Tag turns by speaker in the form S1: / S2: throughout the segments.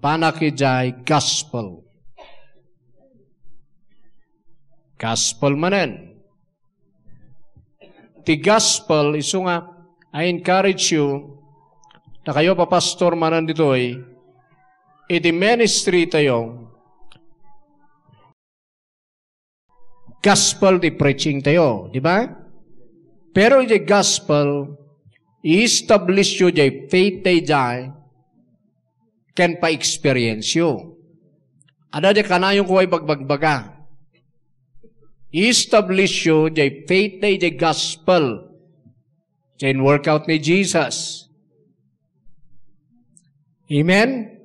S1: अपाना की gospel. Gospel manen. The gospel, iso nga, I encourage you na kayo pa pastor manan dito ay iti ministry tayo gospel di preaching tayo, di ba? Pero iti gospel, i-establish yun jay faith tayo jay ken pa-experiensyo. Ada de kanayong kuway bagbagbaga. Establish yo jay faith na jay gospel. Jay workout ni Jesus. Amen?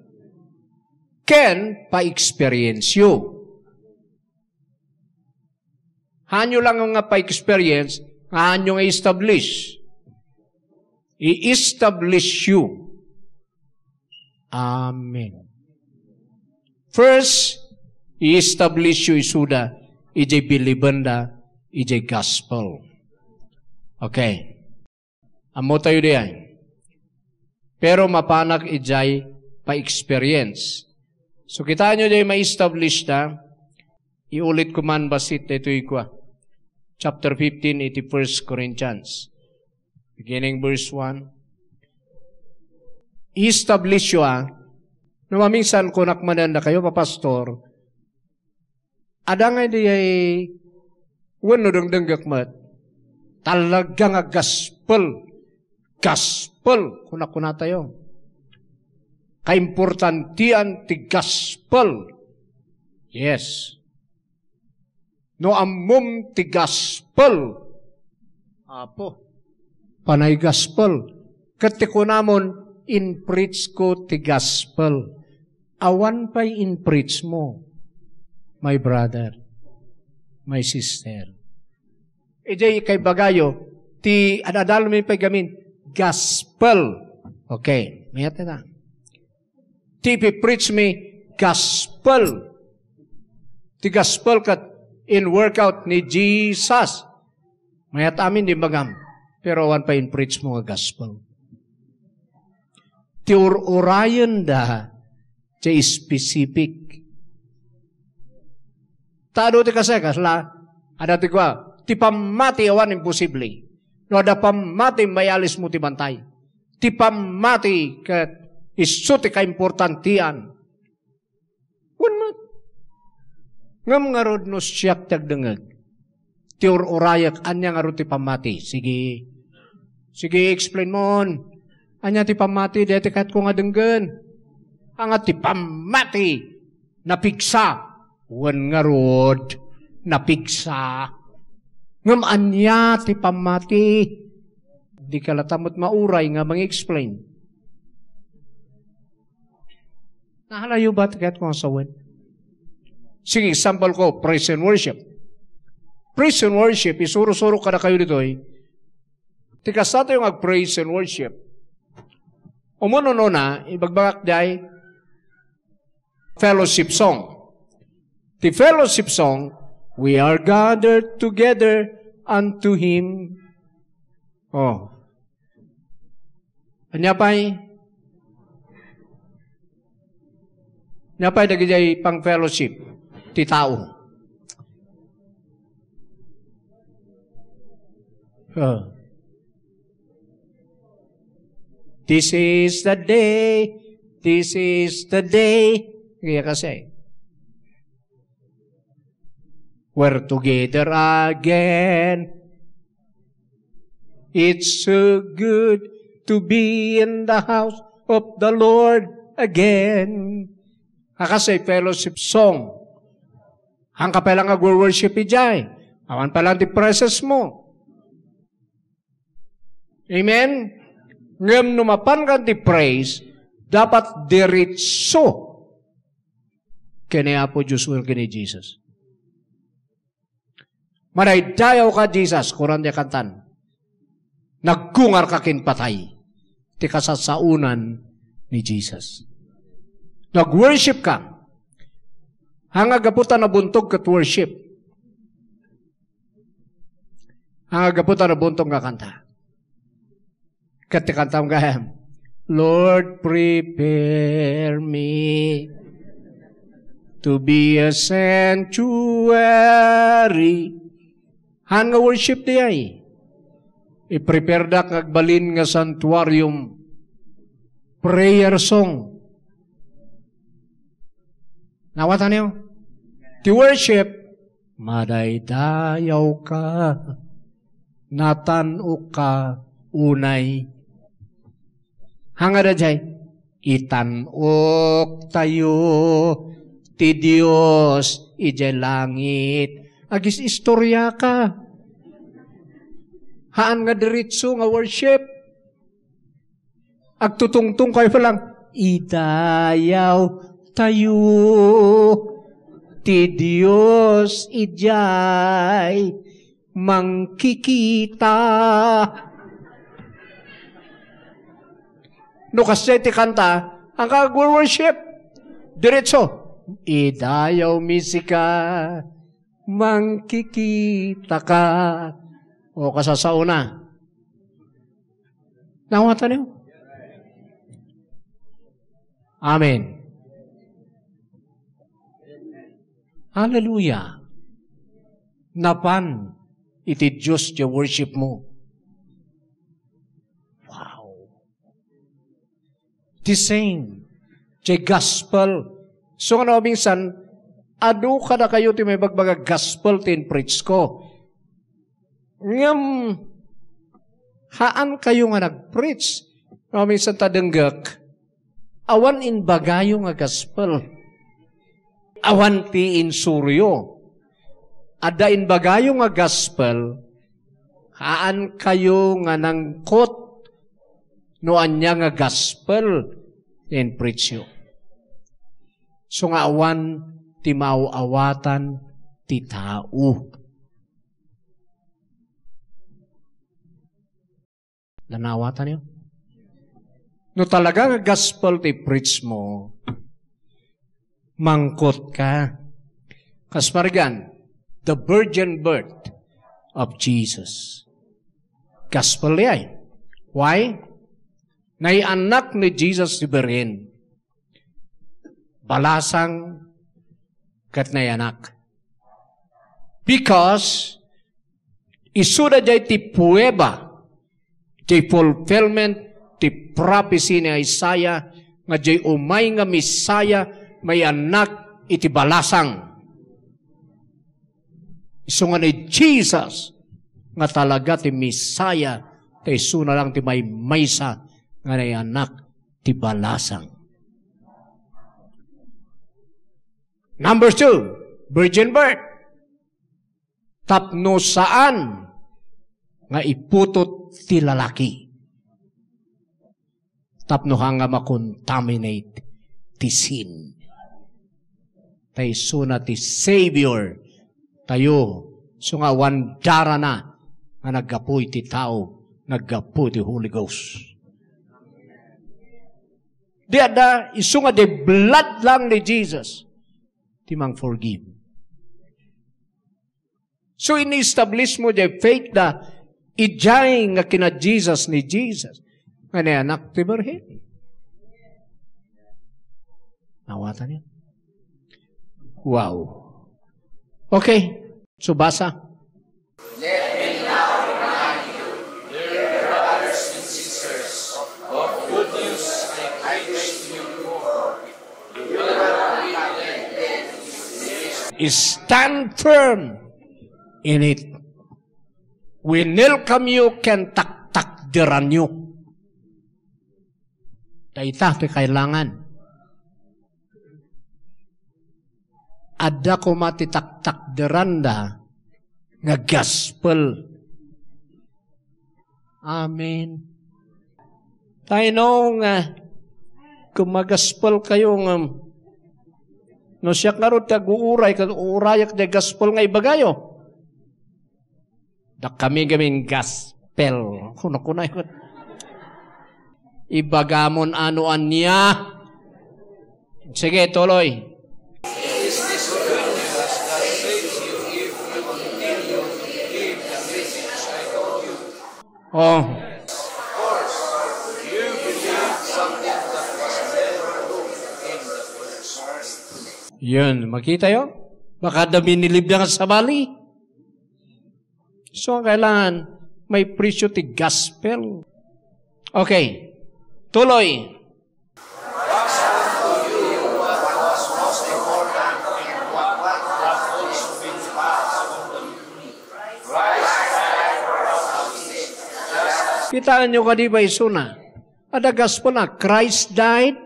S1: Ken pa-experiensyo. Hanyo lang nga pa-experience, hanyo nga establish. I-establish you Amen. First, He established you isuda is a belibanda, gospel. Okay. Amo tayo diyan. Pero mapanak ijay pa-experience. So kita nyo diyan ma-establish na, iulit ko man basit ito ikwa. Chapter 15, 81 Corinthians. Beginning verse 1 i-establish yo ah, na maminsan ko nakmanan na kayo, papastor, adangay di ay wano dang danggak mat, talaga nga gospel, gospel, kunakuna tayo. Kaimportantian ti gospel. Yes. No amum ti gospel. Apo. Panay gospel. Katikunamon, in preach ko ti gospel. Awan pa'y in preach mo, my brother, my sister. E jay kay bagayo, ti anadalo mi pa'y gamin, gospel. Okay, mayat na. Ti preach me gospel. Ti gospel kat in workout ni Jesus. Mayat amin di magam. Pero awan pa in preach mo nga gospel. Tur urayan da ce spesifik. Tado te kasekas la ada tiga. kwa ti pamati awan impossible. No ada pamati mayalis muti bantai. bantay. Ti pamati ke isu importantian. kaimportantian. Unmat. Ngam ngarod no siyak tagdengag. Ti orayak anya ngarod ti pamati. Sige. Sige, explain mo. Anya ti pamati, detikat ko nga denggan. Anga ti pamati, napiksa. wen nga napiksa. Ngam anya ti pamati. Di kalatamot maurai nga mang-explain. Nahalayo ba tikat ko nga sawan? Sige, example ko, praise and worship. Praise and worship, isuro-suro ka na kayo dito eh. Tikas natin yung ag-praise and worship Umuno na, ibagbagak day, fellowship song. The fellowship song, we are gathered together unto Him. Oh. Anya pa'y? Anya pa'y dagijay pang fellowship ti tao. Oh. This is the day. This is the day. Kaya kasi, we're together again. It's so good to be in the house of the Lord again. Ah, kasi fellowship song. Ang kapela nga worship ijay. Awan pala ti presence mo. Amen? ngem numapan kan ti praise, dapat diritso kini Apo Diyos will kini Jesus. Manay dayaw ka Jesus, kuran niya kantan. Nagkungar ka kinpatay. Ti kasasaunan ni Jesus. Nag-worship ka. Hangagaputan na buntog kat worship. Hangagaputan na buntog nga kanta. Ketika kan Lord prepare me to be a sanctuary han nga worship di ay eh. i-prepare dak kagbalin nga santuarium prayer song nawatan niyo to worship maday tayaw ka natan o ka unay Hangad ajay, itanok tayo ti Dios ijay langit. Agis istorya ka. Haan nga diritso nga worship. Agtutungtong kayo palang, idayaw tayo ti Dios ijay mangkikita no kasete kanta, ang kag-worship. Diretso. Idayaw misika, mangkikita ka. O kasasauna. Nahawatan niyo? Amen. Hallelujah. Napan, iti Diyos yung worship mo. the same. Jay gospel. So nga ano, minsan, adu ka na kayo ti may bagbaga gospel tin preach ko. Ngam, haan kayo nga nag-preach. No, minsan tadanggak, awan in bagayo nga gospel. Awan ti insuryo. Ada in bagayo nga gospel, haan kayo nga nangkot no anya nga gospel and preach you. So nga awan, ti mauawatan, ti tao. Nanawatan niyo? No talaga gospel ti preach mo, mangkot ka. Kasparigan, the virgin birth of Jesus. Gospel yan. Eh. Why? na anak ni Jesus si Berin. Balasang kat nayanak. Because isuda jay ti puweba ti fulfillment ti prophecy ni Isaiah nga jay umay nga Misaya may anak iti balasang. So nga ni Jesus nga talaga ti Misaya ti suna lang ti may maysa nga anak ti balasang. Number two, virgin birth. Tapno saan nga iputot ti lalaki. Tapno ka nga makontaminate ti sin. Tay suna ti Savior tayo. So nga wandara na nga naggapoy ti tao, naggapoy ti Holy Ghost. Dia ada isunga i blood lang bloodlandet Jesus. timang forgive. So ini-establish mo the faith na ijay nga kina Jesus ni Jesus. Nga ni anak ti Berhen. Nawatan niya. Wow. Okay. So basa. Yeah. Stand firm in it. We welcome you ken taktakdiran you. Daita ti kailangan. Ada ko matitaktakdiran da nga gospel. Amen. Tayo nga, kumagaspel kayo ng um, No siya karod ka uuray uurayak de gospel nga ibagayo. Da kami gamin gospel. Kuno kuno ikot. Ibagamon ano niya. Sige, tuloy. Oh. Yun, makita yun? Baka dami nilibyang sa bali. So, kailangan may presyo ti gospel. Okay, tuloy. Kitaan nyo kadi ba isuna? Adagas po na, Christ died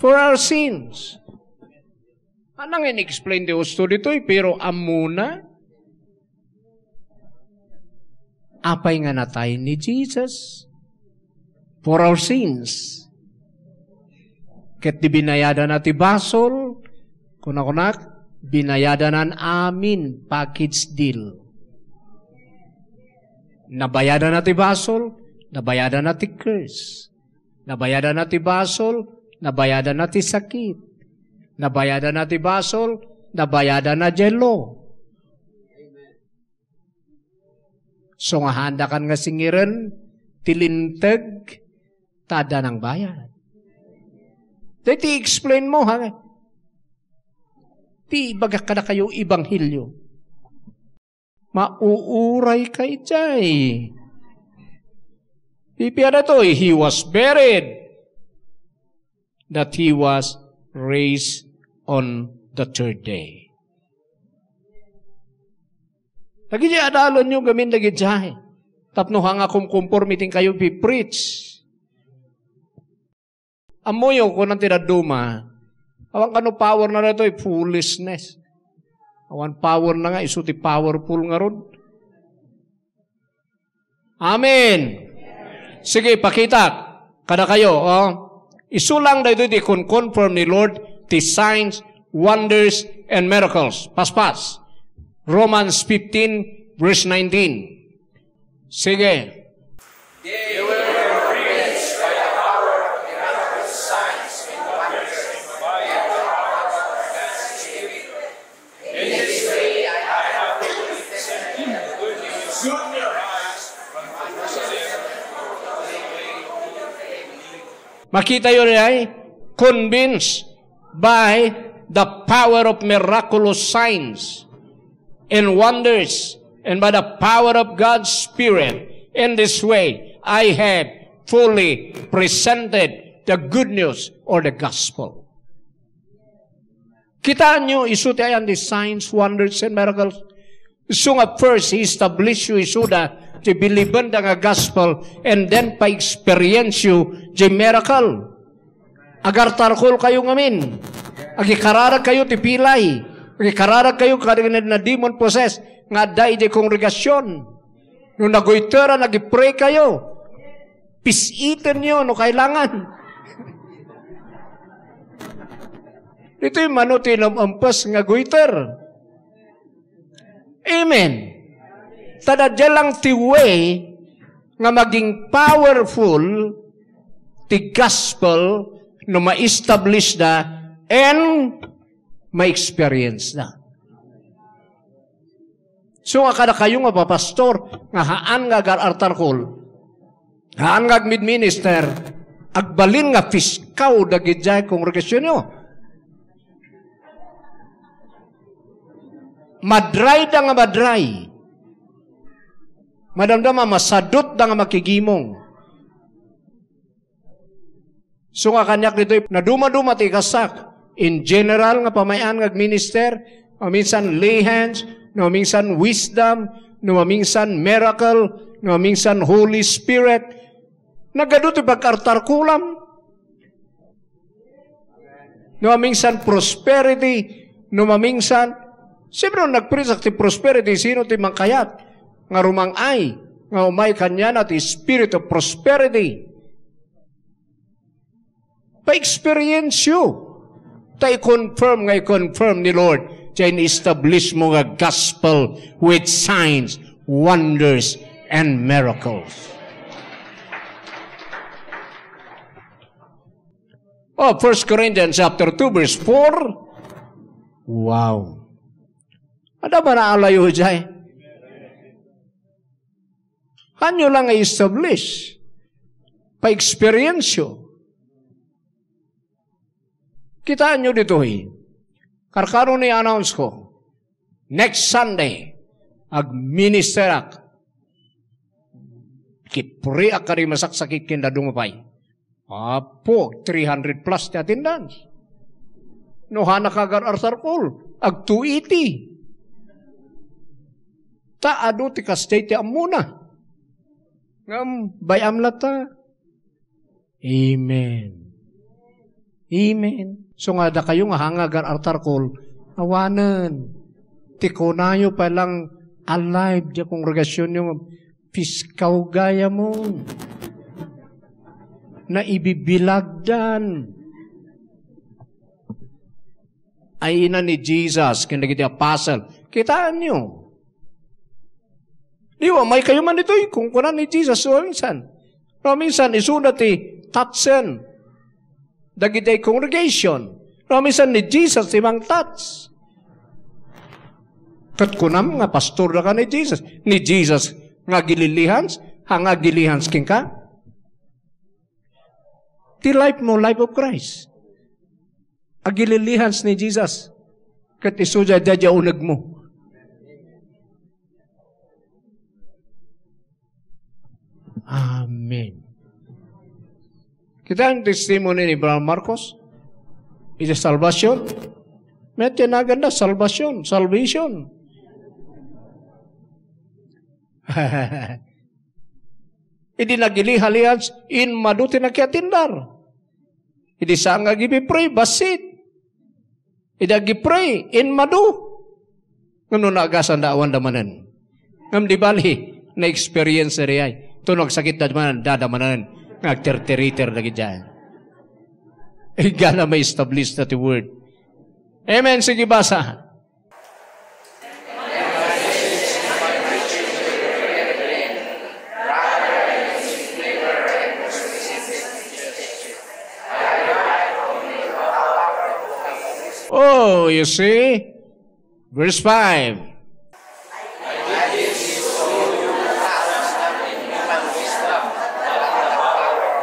S1: for our sins. Anang in-explain di husto ditoy, pero amuna, apay nga natay ni Jesus for our sins. Ket di binayada na ti basol, kunakunak, binayada na amin package deal. Nabayada na ti basol, nabayada na ti curse. Nabayada na ti basol, nabayada na ti sakit. Nabayadan na ti Basol, nabayadan na Jello. So nga handa kan nga singiran, tilintag, tada ng bayan. Dati explain mo, ha? Ti baga ka na kayo ibanghilyo. Mauuray ka itay. Pipiya na to, he was buried. That he was raised on the third day. Lagi niya adalon niyo gamin lagi jahe. Tapno hanga kumkonformitin kayo bi-preach. Amoyo ko nang tinaduma. Awang kano power na ito, eh, foolishness. Awang power na nga, isuti powerful nga ron. Amen. Sige, pakita. Kada kayo, oh. Isulang da ito ti confirm ni Lord the signs, wonders, and miracles. Paspas. Romans 15 verse 19. Sige. Makita yun ay eh, convinced by the power of miraculous signs and wonders and by the power of God's Spirit. In this way, I have fully presented the good news or the gospel. Kitaan nyo, isuti ayan the signs, wonders, and miracles. So nga first, he established you isuda to believe the gospel and then pa experience you the miracle. Agar tarkol kayo ngamin. Agikararag kayo ti pilay. Agikararag kayo karinid na demon possess nga dai di kongregasyon. No nagoitera, nagipray kayo. Pisitin nyo no kailangan. Ito'y manuti ng ampas nga goiter. Amen. Tadadya lang ti way nga maging powerful ti gospel no ma-establish na and ma-experience na. So nga kada kayo nga pa pastor nga haan nga gar artarkol haan nga mid minister agbalin nga fiskaw dagiti kongregasyon yo. madray da nga madray. Madamdama, masadot da nga makigimong. So nga kanyak dito, na dumaduma ti In general, nga pamayan nga minister, maminsan lay hands, no minsan wisdom, no minsan miracle, no minsan Holy Spirit. Nagado ti pagkartar kulam. No minsan prosperity, no minsan Siyempre, nagpreach ti prosperity, sino ti mangkayat? Nga rumang ay, nga umay kanya na ti spirit of prosperity. Pa-experience you. Tay confirm nga confirm ni Lord. Diyan establish mo nga gospel with signs, wonders, and miracles. Oh, 1 Corinthians chapter 2 verse 4. Wow. Ada ano Adabara Allah Yahujai. Kanyo lang i-establish. Pa-experience yo. Kitaan nyo dito eh. Karkaro ni announce ko. Next Sunday, ag-ministerak. Kipuri akari masaksakit kinda dumapay. Apo, 300 plus ti attendance. No hanak agar arsar kol. Ag 280. Ta adu ti kastay ti amuna. Ngam, bayam ta. Amen. Amen. So nga da kayo nga hangagar artar kol, awanan. Ti kunayo pa lang alive di kongregasyon yung piskaw gaya mo. Na ibibilagdan. Ay ina ni Jesus, kinagiti apostle. Kitaan niyo, Diwa, may kayo man ito, eh, kung kunan ni Jesus, so minsan. No, minsan, isunat ti tatsen. Dagitay congregation. No, minsan ni Jesus, timang tats. Kat kunam nga pastor na ka ni Jesus. Ni Jesus, nga gililihans, ha nga gilihans king ka. Ti life mo, life of Christ. Agililihans ni Jesus. Kat isudya dadya unag mo. Amen. Kita ang testimony ni Brother Marcos. It is salvation. May tinagan na salvation, salvation. Idi nagilihalian in maduti na kaya tindar. Idi sanga gipipray, basit. Idi agipray, in madu. Ngano na agasan daawan damanan. Ngam di bali, na-experience na Tunog sakit gitna naman, dadamanan. Nagterteriter lagi dyan. Iga na may establish na the word. Amen. Sige basa. Oh, you see? Verse 5.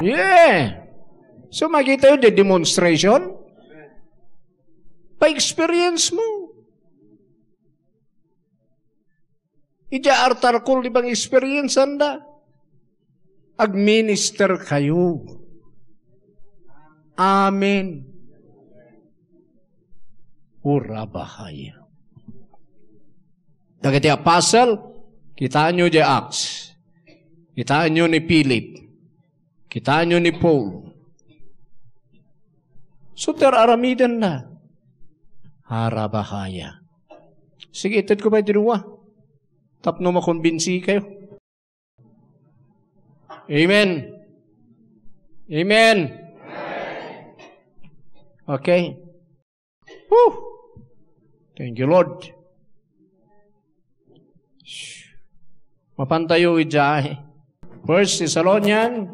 S1: Yeah. So makita yun, the demonstration. Pa-experience mo. Ija artar kul di bang experience anda. Agminister kayo. Amen. Ura bahaya. Dagiti apostle, kita nyo di Acts. Kita nyo ni Philip. Kitaan nyo ni Paul. Suter aramidan na. Harabahaya. Sige, itad ko ba dinuwa? Tapno makumbinsi kayo. Amen. Amen. Okay. Woo! Thank you, Lord. Mapantayo ijay. First Thessalonians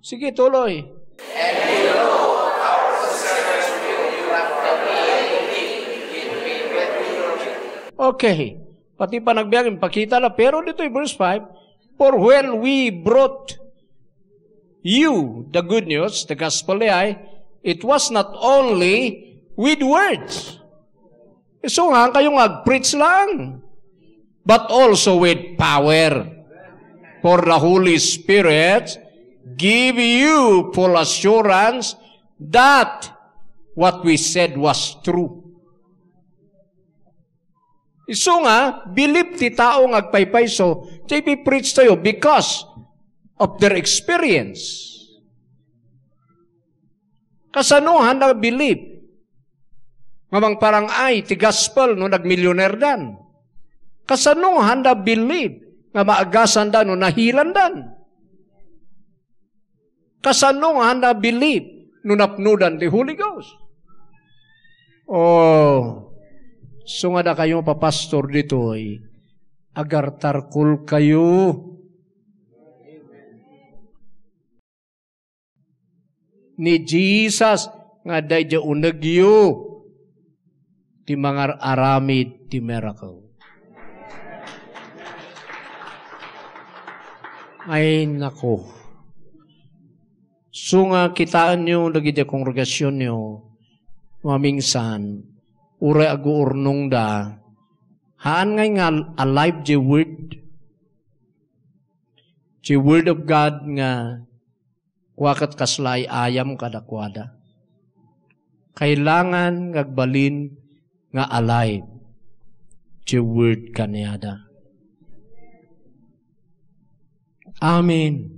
S1: Sige, tuloy. And we know our successors will do after me Okay. Pati pa nagbiyahin, pakita na. Pero dito yung verse 5, For when we brought you the good news, the gospel ay, it was not only with words. Eh, so nga, kayo nag-preach lang. But also with power. For the Holy Spirit give you full assurance that what we said was true. So nga, believe ti tao agpaypay so, ti preach tayo because of their experience. Kasanuhan na believe. Mamang parang ay, ti gospel no nagmilyoner dan. Kasanuhan na believe nga maagasan dan no nahilan dan. Kasanungan na believe nunapnudan the Holy Ghost. Oh, sungada kayo papastor dito ay agar tarkul kayo. Ni Jesus nga dayja unagyo ti mga aramid ti miracle. Ay nako. So nga kitaan niyo lagi de kongregasyon niyo mamingsan ure agu urnong da haan ngay nga alive je word je word of God nga wakat kaslay ayam kadakwada kailangan ngagbalin nga alive je word kaniada. Amen.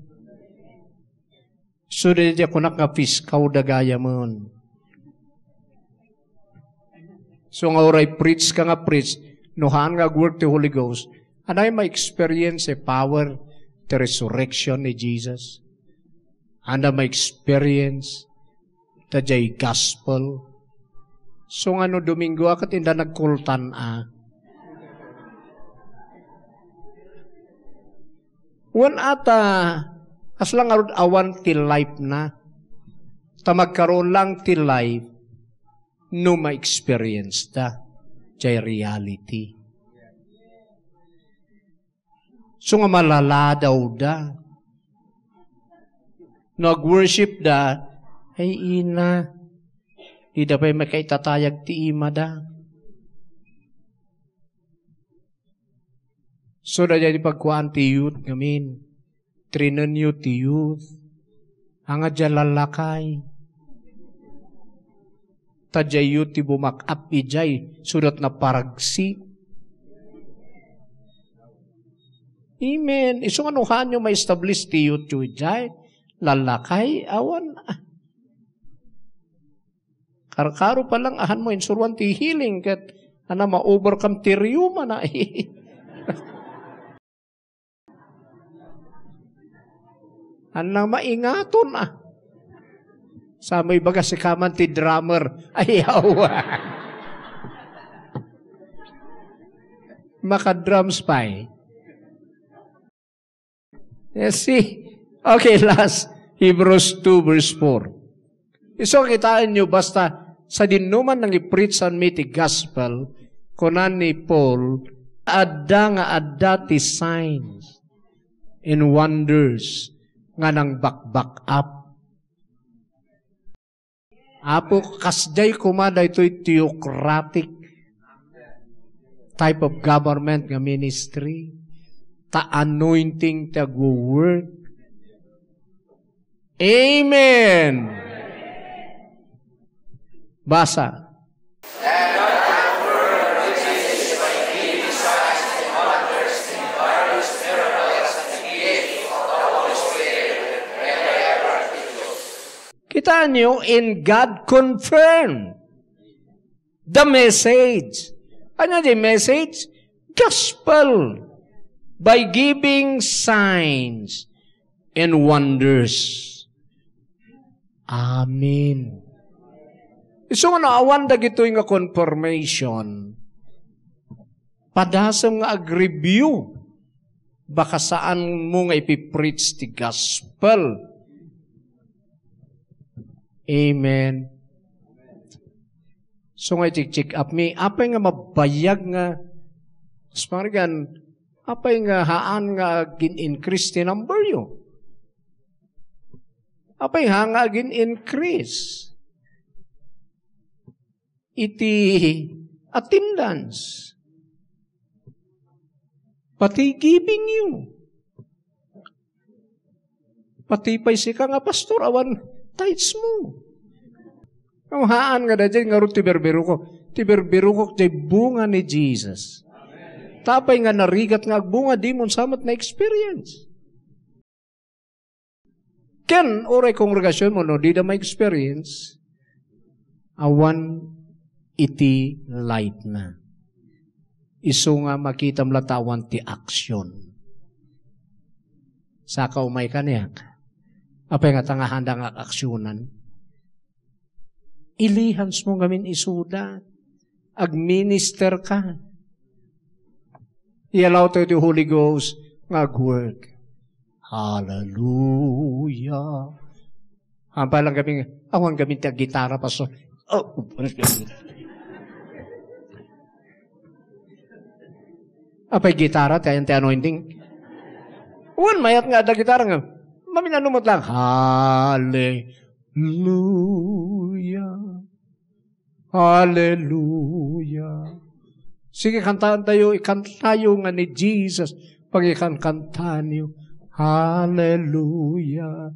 S1: Sudah dia kunak ngapis kau dagaya mon. So nga oray preach ka nga preach, nuhan nga work the Holy Ghost, anay ma-experience the power, the resurrection ni Jesus. Anda ma-experience the jay gospel. So nga no Domingo, akat inda nagkultan a. When Wan ata As lang arod awan ti life na. Ta magkaroon lang ti life no ma-experience ta. Jay reality. So nga malala da. Nag-worship da, ay ina, di da pa'y makaitatayag ti ima da. So da di pagkuhan ti youth ngamin trinanyuti youth, anga jalalakay. Tadjayuti bumakap ijay, surat na paragsi. Amen. Isong anuhan nyo may establish ti youth ijay, lalakay, awan. Ah. Karkaro pa lang ahan mo insuruan ti healing kat ana ma-overcome ti riyuma na. Eh. Anang maingaton ah. Sa may baga si Kaman ti drummer. Ayaw ah. Maka-drums pa eh. Yes, see? Okay, last. Hebrews 2 verse 4. So, kitaan nyo basta sa dinuman ng ipreachan mi ti gospel, kunan ni Paul, adda nga adda ti signs and wonders nga nang bakbak up. Apo kasday kumada ito'y theocratic type of government nga ministry. Ta anointing ta work. Amen. Basa. Amen. Kita niyo, in God confirm the message. Ano the message? Gospel. By giving signs and wonders. Amen. So nga ano, naawan dagito nga confirmation. Padasam nga agribyo. Baka saan mo nga ipipreach ti gospel Amen. So nga chik up me. apay nga mabayag nga, sparigan, apay nga haan nga gin-increase ti number yo. Apay ha nga gin-increase. Iti attendance. Pati giving you. Pati paisika nga pastor, awan, Tights mo. Kauhaan nga dadyan, nga rin tiberbero ko. Tiberbero ko kay bunga ni Jesus. Tapay nga narigat nga bunga di mo samat na experience. Ken, oray kongregasyon mo, no, di na ma-experience, awan iti light na. Iso nga makita mlatawan ti aksyon. Saka umay kaniyak apa yung atangahanda nga aksyonan. Ilihan mo gamin isuda. Agminister ka. i ya laut itu Holy Ghost nag-work. Hallelujah. Ang kami, gabi, awang gabi ta gitara pa so. Oh, Apay gitara, tayo anointing. Uwan, mayat nga ada gitara nga. kami nanumot lang, Hallelujah. Hallelujah. Sige, kantaan tayo. Ikanta tayo nga ah, ni Jesus pag ikankantaan niyo. Hallelujah.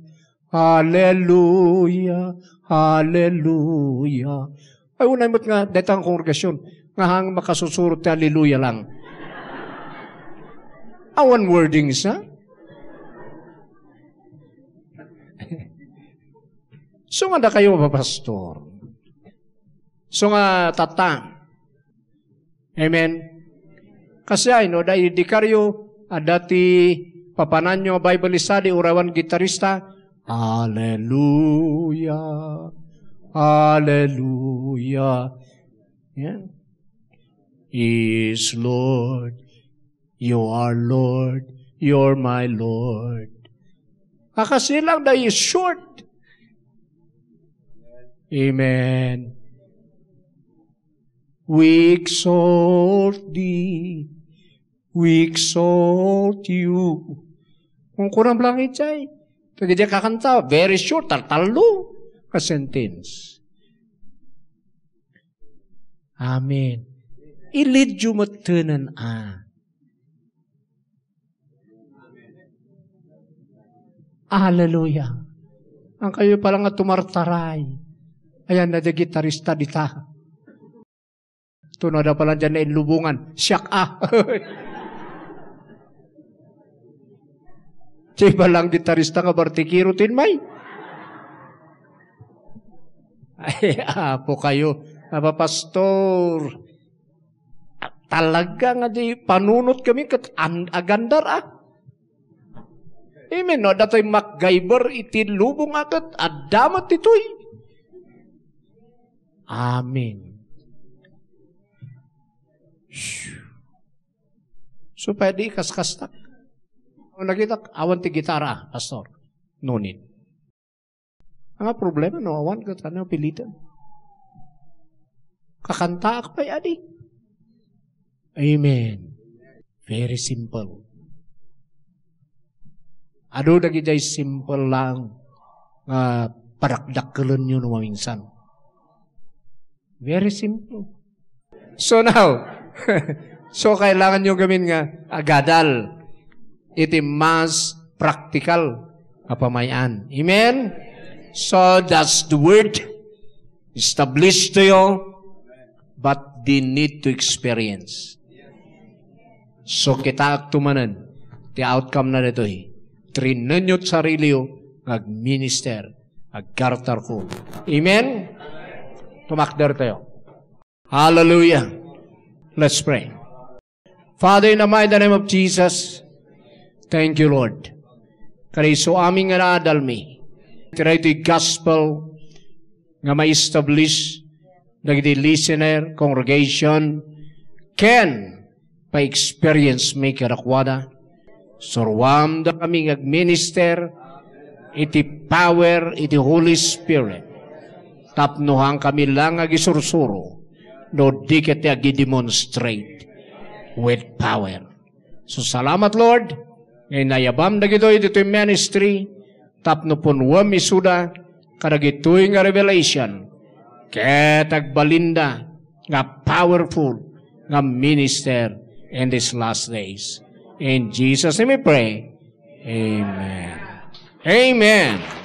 S1: Hallelujah. Hallelujah. Ay, unay mo't nga, detang kongregasyon, nga hang makasusurot hallelujah lang. Awan wordings, ha? So nga da kayo ba, pastor? So nga tata. Amen? Kasi ay no, da di adati ah, papanan nyo Bible study, urawan gitarista, Hallelujah! Hallelujah! Yan. Is Lord, You are Lord, You're my Lord. Akasilang ah, dahil short. Amen. We exalt Thee. We exalt You. Kung kurang lang itsay, pag eh, di kakanta, very short, tartalo ka sentence. Amen. I-lead a. Ah. Hallelujah. Ang kayo pala nga tumartaray. Ayan na jadi gitaris tadi tah. Tuh dapalan dyan na lubungan. ah. Tiba lang gitarista nga bartikirutin may. mai, apa kayo. apa pastor. Talaga nga di panunot kami kat agandar ah. Amen, no? Dato'y MacGyver itinlubong akat. Adamat ito'y. Eh. Amin. Supaya di kas kas tak, Kalau Nakita, awan ti gitara, ah, pastor. Nunin. Ang problema, no, awan ka tanya pilitan. Kakanta ako pa yadi. Amen. Very simple. Aduh, dagi jay simple lang nga uh, parakdak kalan yun wamingsan. Very simple. So now, so kailangan nyo gamin nga agadal. It mas practical apamayan. Amen? So that's the word established to you but they need to experience. So kita tumanan the outcome na dito eh. Trinan nyo sarili yo, nag-minister, nag-kartar ko. Amen? Tumakder tayo. Hallelujah. Let's pray. Father, in the mighty name of Jesus, thank you, Lord. Kariso aming nga naadalmi, kaya ito'y gospel nga ma-establish dagiti listener, congregation, can pa-experience mi karakwada. Surwam da kami nga minister, iti power, iti Holy Spirit tapnohang kami lang agisursuro no di kita agidemonstrate with power. So salamat Lord, ngayon nayabam na gito ito yung ministry, tapno pun wami suda, kadagitoy nga revelation, ketagbalinda, nga powerful, nga minister in these last days. In Jesus' name we pray. Amen. Amen.